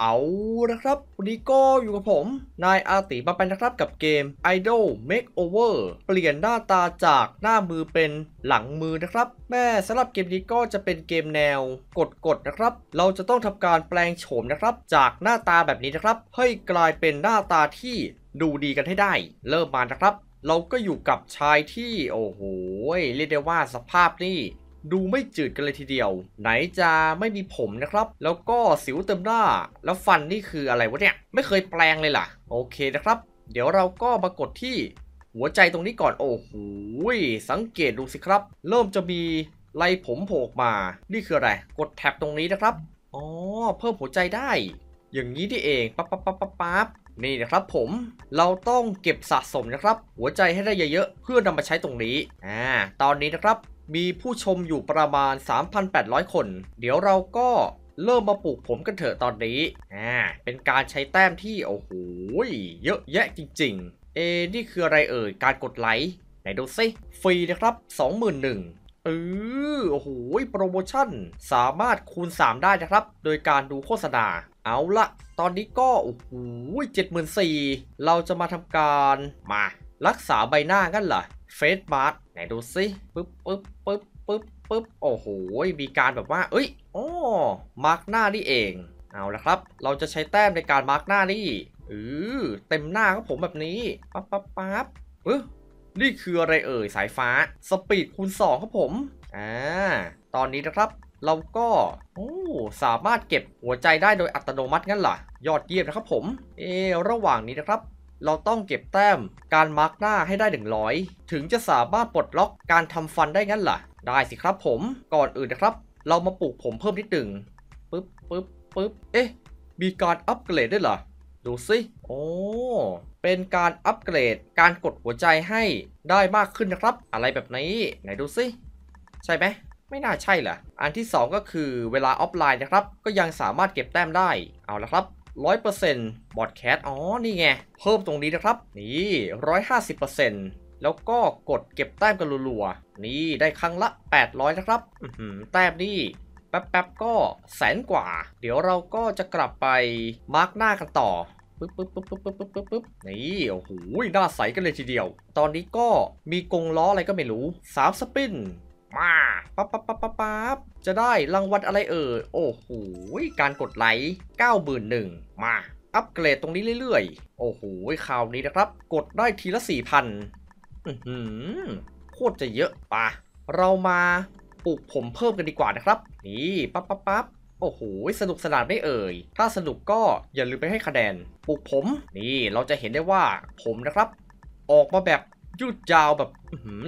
เอาละครับวันนี้ ก็อยู่กับผม นายอาติมาเป็นนะครับกับเกม Idol Makeover เปลี่ยนหน้าตาจากหน้ามือเป็นหลังมือนะครับแม่สำหรับเกมนี้ก็จะเป็นเกมแนวกดกดนะครับ เราจะต้องทำการแปลงโฉมนะครับจากหน้าตาแบบนี้นะครับ ให้กลายเป็นหน้าตาที่ดูดีกันให้ได้ เริ่มมานะครับ เราก็อยู่กับชายที่โอ้โหเรียกได้ว่าสภาพนี่ดูไม่จืดกันเลยทีเดียว ไหนจะไม่มีผมนะครับ แล้วก็สิวเติมหน้าแล้วฟันนี่คืออะไรวะเนี่ย ไม่เคยแปลงเลยล่ะ โอเคนะครับ เดี๋ยวเราก็มากดที่หัวใจตรงนี้ก่อนโอ้โหสังเกตดูสิครับ เริ่มจะมีไรผมโผล่มานี่คืออะไร กดแท็บตรงนี้นะครับอ๋อเพิ่มหัวใจได้ อย่างนี้ที่เองปั๊บปั๊บปั๊บปั๊บปั๊บนี่นะครับผมเราต้องเก็บสะสมนะครับ หัวใจให้ได้เยอะๆเพื่อนำมาใช้ตรงนี้อ่าตอนนี้นะครับมีผู้ชมอยู่ประมาณ 3,800 คน เดี๋ยวเราก็เริ่มมาปลูกผมกันเถอะตอนนี้อ่าเป็นการใช้แต้มที่โอ้โห เยอะแยะจริงๆ เอนี่คืออะไรเอ่ย การกดไลค์ ไหนดูซิ ฟรีนะครับ 21,000เออโอ้โห โปรโมชั่น สามารถคูณ 3 ได้นะครับ โดยการดูโฆษณา เอาละ ตอนนี้ก็ โอ้โหเจ็ดหมื่นสี่เราจะมาทำการ มา รักษาใบหน้ากันเหรอเฟสบาร์ไหนดูซิปึ๊บปึ๊บปึ๊บปึ๊บปึ๊บ โอ้โห มีการแบบว่า เอ้ยอ๋อมาร์กหน้านี่เอง เอาละครับ เราจะใช้แต้มในการมาร์กหน้านี่ อือเต็มหน้าก็ผมแบบนี้ปั๊บปั๊บปั๊บเออนี่คืออะไรเอ่ย สายฟ้า สปีดคูณ2ครับผม อ่า ตอนนี้นะครับ เราก็ โอ้ สามารถเก็บหัวใจได้โดยอัตโนมัติงั้นแหละ ยอดเยี่ยมนะครับผม เอ ระหว่างนี้นะครับเราต้องเก็บแต้มการ มาร์กหน้าให้ได้ 100 ถึงจะสามารถปลดล็อกการทำฟันได้งั้นล่ะ ได้สิครับผม ก่อนอื่นนะครับ เรามาปลูกผมเพิ่มนิดหนึ่งปึ๊บปึ๊บปึ๊บเอ๊ะมีการอัปเกรดด้วยเหรอ ดูสิ โอ้ เป็นการอัปเกรดการกดหัวใจให้ได้มากขึ้นนะครับ อะไรแบบนี้ ไหนดูสิ ใช่ไหม ไม่น่าใช่แหละอันที่ 2 ก็คือเวลาออฟไลน์นะครับ ก็ยังสามารถเก็บแต้มได้ เอาละครับร้อยเปอร์เซ็นต์บอดแคสอ๋อ นี่ไง เพิ่มตรงนี้นะครับ นี่ร้อยห้าสิบเปอร์เซ็นต์แล้วก็กดเก็บแต้มกันรัวๆ นี่ได้ครั้งละ 800 นะครับ แต้มนี่แป๊บๆก็แสนกว่า เดี๋ยวเราก็จะกลับไปมาร์กหน้ากันต่อปึ๊บปึ๊บปึ๊บปึ๊บปึ๊บปึ๊บปึ๊บปึ๊บนี่ โอ้โหหน้าใสกันเลยทีเดียว ตอนนี้ก็มีกงล้ออะไรก็ไม่รู้ 3 สปินมาปั๊บปั๊บปั๊บปั๊บปั๊บจะได้รางวัลอะไรเอ่ยโอ้โหการกดไลค์เก้าหมื่นหนึ่งมา อัปเกรดตรงนี้เรื่อยๆโอ้โหคราวนี้นะครับ กดได้ทีละสี่พันโคตรจะเยอะปะเรามาปลูกผมเพิ่มกันดีกว่านะครับ นี่ปั๊บปั๊บปั๊บโอ้โหสนุกสนานไม่เอ่ย ถ้าสนุกก็อย่าลืมไปให้คะแนนปลูกผมนี่เราจะเห็นได้ว่าผมนะครับ ออกมาแบบยืดยาวแบบ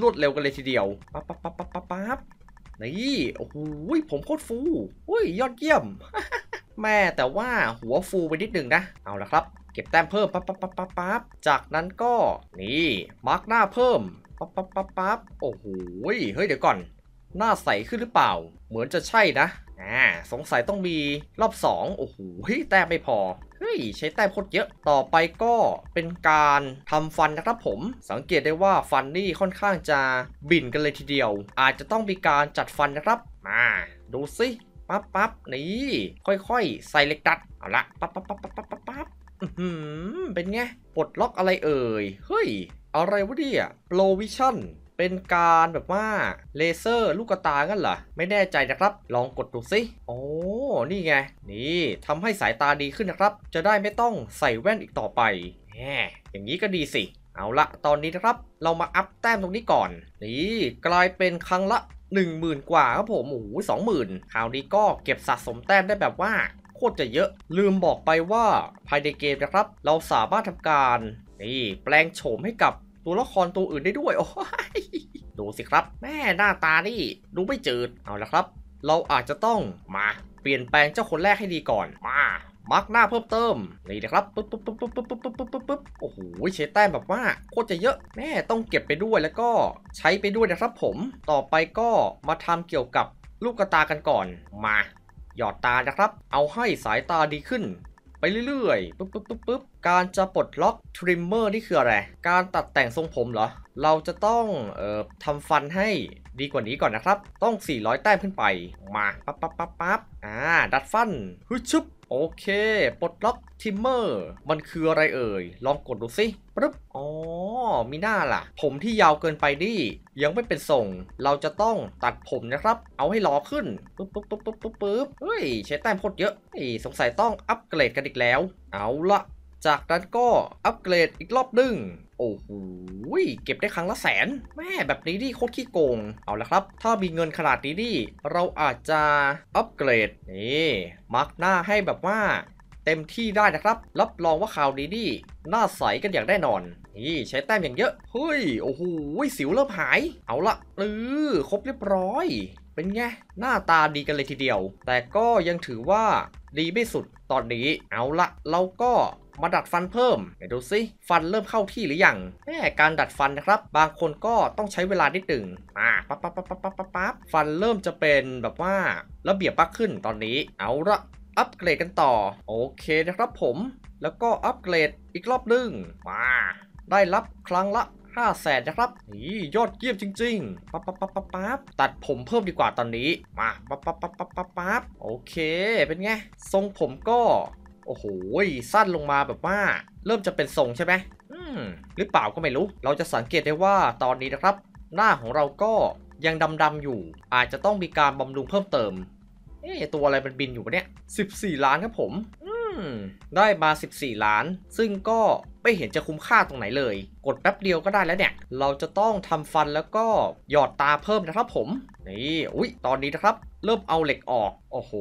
รวดเร็วกันเลยทีเดียวปั๊บปั๊บปั๊บปั๊บปั๊บนี่ โอ้โห ผมโคตรฟูอุ้ย ยอดเยี่ยม แม่แต่ว่าหัวฟูไปนิดหนึ่งนะ เอาละครับ เก็บแต้มเพิ่มปั๊บปั๊บปั๊บปั๊บปั๊บจากนั้นก็ นี่ มาร์กหน้าเพิ่มปั๊บปั๊บปั๊บปั๊บโอ้โห เฮ้ย เดี๋ยวก่อน หน้าใสขึ้นหรือเปล่า เหมือนจะใช่นะอ่า สงสัยต้องมีรอบ 2 โอ้โห แต้มไม่พอเฮ้ยใช้แต้มโคตรเยอะต่อไปก็เป็นการทำฟันนะครับผม สังเกตได้ว่าฟันนี่ค่อนข้างจะบินกันเลยทีเดียว อาจจะต้องมีการจัดฟันนะครับ มาดูสิปั๊บปั๊บนี่ค่อย ๆ ใส่เล็กดัด เอาละปั๊บปั๊บปั๊บปั๊บปั๊บปั๊บปั๊บเป็นไงปลดล็อกอะไรเอ่ย เฮ้ย อะไรวะเนี่ยโปรวิชั่นเป็นการแบบว่าเลเซอร์ลูกตากันเหรอไม่แน่ใจนะครับ ลองกดดูสิ โอ้นี่ไงนี่ทำให้สายตาดีขึ้นนะครับ จะได้ไม่ต้องใส่แว่นอีกต่อไปแหมอย่างนี้ก็ดีสิ เอาละตอนนี้นะครับ เรามาอัพแต้มตรงนี้ก่อนนี่กลายเป็นครั้งละ 10,000กว่าครับผมโอ้โหสองหมื่นคราวนี้ก็เก็บสะสมแต้มได้แบบว่าโคตรจะเยอะลืมบอกไปว่าภายในเกมนะครับ เราสามารถทำการนี่แปลงโฉมให้กับตัวละครตัวอื่นได้ด้วย โอ้ยดูสิครับ แม่หน้าตานี่ดูไม่จืดเอาละครับ เราอาจจะต้องมาเปลี่ยนแปลงเจ้าคนแรกให้ดีก่อน มามาร์กหน้าเพิ่มเติมนี่นะครับปุ๊บปุ๊บปุ๊บปุ๊บปุ๊บปุ๊บปุ๊บปุ๊บปุ๊บ โอ้โหใช้แต้มแบบว่าโคตรจะเยอะแม่ต้องเก็บไปด้วยแล้วก็ใช้ไปด้วยนะครับผม ต่อไปก็มาทำเกี่ยวกับลูกตากันก่อน มา หยอดตานะครับ เอาให้สายตาดีขึ้นไปเรื่อยๆปุ๊บปุ๊บปุ๊บปุ๊บ การจะปลดล็อกทริมเมอร์นี่คืออะไร การตัดแต่งทรงผมเหรอ เราจะต้องเอ่อทำฟันให้ดีกว่านี้ก่อนนะครับ ต้อง 400 แต้มขึ้นไป มา ปั๊บปั๊บปั๊บปั๊บอ่า ดัดฟันฮึชุบโอเค ปลดล็อกทริมเมอร์มันคืออะไรเอ่ย ลองกดดูสิปุ๊บอ๋อออมีหน้าล่ะ ผมที่ยาวเกินไปดิยังไม่เป็นทรงเราจะต้องตัดผมนะครับ เอาให้ล่อขึ้นปุ๊บปุ๊บปุ๊บปุ๊บปุ๊บปุ๊บ เฮ้ย ใช้ แต้มโคตรเยอะเฮ้สงสัยต้องอัปเกรดกัน อีก แล้ว เอาละจากนั้นก็อัปเกรดอีกรอบนึง โอ้โหเก็บได้ครั้งละแสน แม่แบบ นี้ดิโคตรขี้โกง เอาละครับ ถ้ามีเงินขนาดนี้ดิเราอาจจะอัปเกรดนี่มาร์กหน้าให้แบบว่า เต็มที่ได้นะครับ รับรองว่าข่าวดีดิหน้าใสกันอย่างแน่นอนนี่ใช้แต้มอย่างเยอะ เฮ้ย โอ้โหสิวเริ่มหาย เอาละเออครบเรียบร้อย เป็นไง หน้าตาดีกันเลยทีเดียว แต่ก็ยังถือว่าดีไม่สุด ตอนนี้ เอาละ เราก็มาดัดฟันเพิ่มเดี๋ยวดูซิฟันเริ่มเข้าที่หรือยังแม่การดัดฟันนะครับ บางคนก็ต้องใช้เวลานิดหนึ่งอ่าปั๊บปั๊บปั๊บปั๊บปั๊บปั๊บฟันเริ่มจะเป็นแบบว่าระเบียบมากขึ้น ตอนนี้ เอาละ อัปเกรดกันต่อ โอเคนะครับผม แล้วก็อัปเกรดอีกรอบนึง มาได้รับครั้งละ5แสนนะครับ นี่ยอดเยี่ยมจริงๆปั๊บปั๊บปั๊บปั๊บปั๊บตัดผมเพิ่มดีกว่าตอนนี้ มาปั๊บปั๊บปั๊บปั๊บปั๊บปั๊บโอเค เป็นไงทรงผมก็ โอ้โหสั้นลงมาแบบว่า เริ่มจะเป็นทรงใช่ไหมอืมหรือเปล่าก็ไม่รู้ เราจะสังเกตได้ว่าตอนนี้นะครับ หน้าของเราก็ยังดำๆอยู่ อาจจะต้องมีการบำรุงเพิ่มเติมเอ๊ะตัวอะไรมันบินอยู่ปะเนี่ย 14 ล้านครับผม อืมได้มา14 ล้านซึ่งก็ไม่เห็นจะคุ้มค่าตรงไหนเลย กดแป๊บเดียวก็ได้แล้วเนี่ย เราจะต้องทำฟันแล้วก็หยอดตาเพิ่มนะครับผม นี่ อุ้ยตอนนี้นะครับ เริ่มเอาเหล็กออก โอ้โห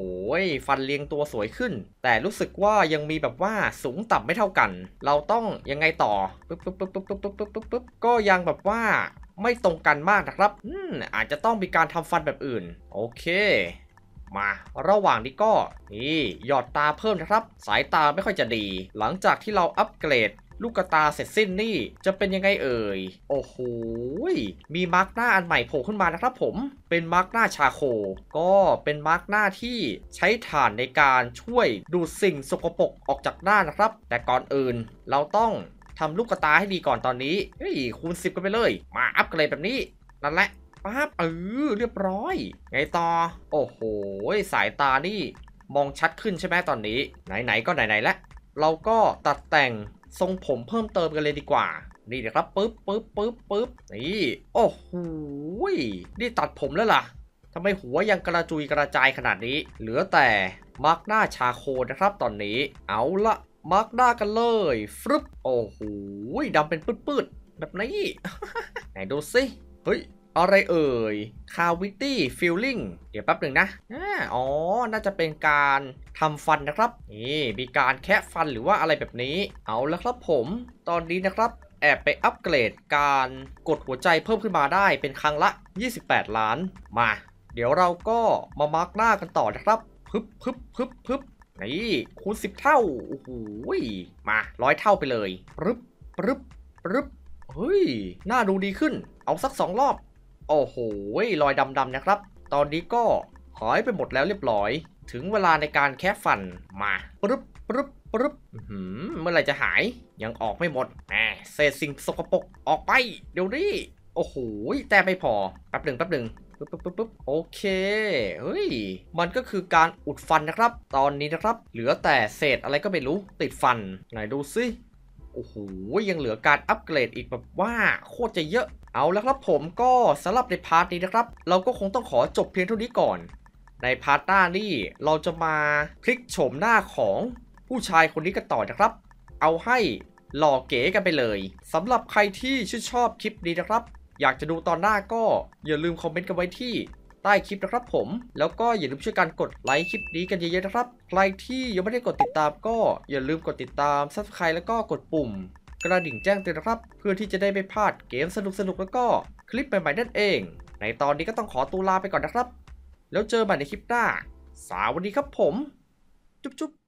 ฟันเรียงตัวสวยขึ้น แต่รู้สึกว่ายังมีแบบว่าสูงต่ำไม่เท่ากัน เราต้องยังไงต่อปึ๊บปึ๊บปึ๊บปึ๊บปึ๊บปึ๊บปึ๊บปึ๊บก็ยังแบบว่าไม่ตรงกันมากนะครับ อืม อาจจะต้องมีการทำฟันแบบอื่น โอเค มา ระหว่างนี้ก็ นี่ หยอดตาเพิ่มนะครับ สายตาไม่ค่อยจะดี หลังจากที่เราอัปเกรดลูกตาเสร็จสิ้นนี่จะเป็นยังไงเอ่ย โอ้โห มีมาร์กหน้าอันใหม่โผล่ขึ้นมานะครับผม เป็นมาร์กหน้าชาโค ก็เป็นมาร์กหน้าที่ใช้ฐานในการช่วยดูดสิ่งสกปรกออกจากหน้านะครับ แต่ก่อนอื่นเราต้องทำลูกตาให้ดีก่อนตอนนี้เฮ้ย คูณ10กันไปเลย มาอัพกันเลยแบบนี้นั่นแหละปั๊บเออเรียบร้อย ไงต่อ โอ้โห สายตานี่มองชัดขึ้นใช่ไหมตอนนี้ ไหนๆ ก็ไหนๆแล้วเราก็ตัดแต่งทรงผมเพิ่มเติมกันเลยดีกว่า นี่นะครับปึ๊บปึ๊บปึ๊บปึ๊บ นี่ โอ้โหนี่ตัดผมแล้วล่ะ ทำไมหัวยังกระจุยกระจายขนาดนี้ เหลือแต่ มาร์กหน้าชาโคนะครับตอนนี้ เอาละมาร์กหน้ากันเลยฟุึบ โอ้โหดำเป็นปืดๆ แบบนี้ ไหนดูสิ เฮ้ย อะไรเอ่ยคาวิตี้ฟิลลิ่ง เดี๋ยวแป๊บหนึ่งนะ อ๋อ น่าจะเป็นการทำฟันนะครับ นี่มีการแคะฟันหรือว่าอะไรแบบนี้เอาละครับผม ตอนนี้นะครับ แอบไปอัปเกรดการกดหัวใจเพิ่มขึ้นมาได้เป็นครั้งละ 28 ล้าน มาเดี๋ยวเราก็มามาร์กหน้ากันต่อนะครับ พึบพึบพึบพึบนี่คูณ10เท่าโอ้โหมาร้อยเท่าไปเลยปรึบปรึบปรึบเฮ้ยหน้าดูดีขึ้น เอาสัก 2 รอบ โอ้โหลอยดำๆนะครับ ตอนนี้ก็หายไปหมดแล้วเรียบร้อยถึงเวลาในการแค่ฟันมาปึ๊บปึ๊บปึ๊บเมื่อไรจะหายยังออกไม่หมดแหมเศษสิ่งสกปรกออกไป เดี๋ยวนี้โอ้โหแต่ไม่พอแป๊บหนึ่งแป๊บหนึ่งปึ๊บปึ๊บปึ๊บโอเคเฮ้ยมันก็คือการอุดฟันนะครับตอนนี้นะครับ เหลือแต่เศษอะไรก็ไม่รู้ติดฟันไหนดูซิโอ้โหยังเหลือการอัปเกรดอีกแบบว่า โคตรจะเยอะเอาแล้วครับผมก็สำหรับในพาร์ทนี้นะครับ เราก็คงต้องขอจบเพียงเท่านี้ก่อนในพาร์ทหน้านี่เราจะมาพลิกโฉมหน้าของผู้ชายคนนี้กันต่อนะครับ เอาให้หล่อเก๋กันไปเลยสำหรับใครที่ชื่นชอบคลิปนี้นะครับ อยากจะดูตอนหน้าก็อย่าลืมคอมเมนต์กันไว้ที่ใต้คลิปนะครับ ผม แล้วก็อย่าลืมช่วยกันกดไลค์คลิปนี้กันเยอะๆนะครับใครที่ยังไม่ได้กดติดตาม ก็อย่าลืมกดติดตามซับสไคร b e แล้วก็กดปุ่ม กระดิ่งแจ้งเตือนนะครับ เพื่อที่จะได้ไม่พลาดเกมสนุกๆแล้วก็คลิปใหม่ๆนั่นเอง ในตอนนี้ก็ต้องขอตัวลาไปก่อนนะครับแล้วเจอใหม่ในคลิปหน้าสวัสดีครับผม จุ๊บ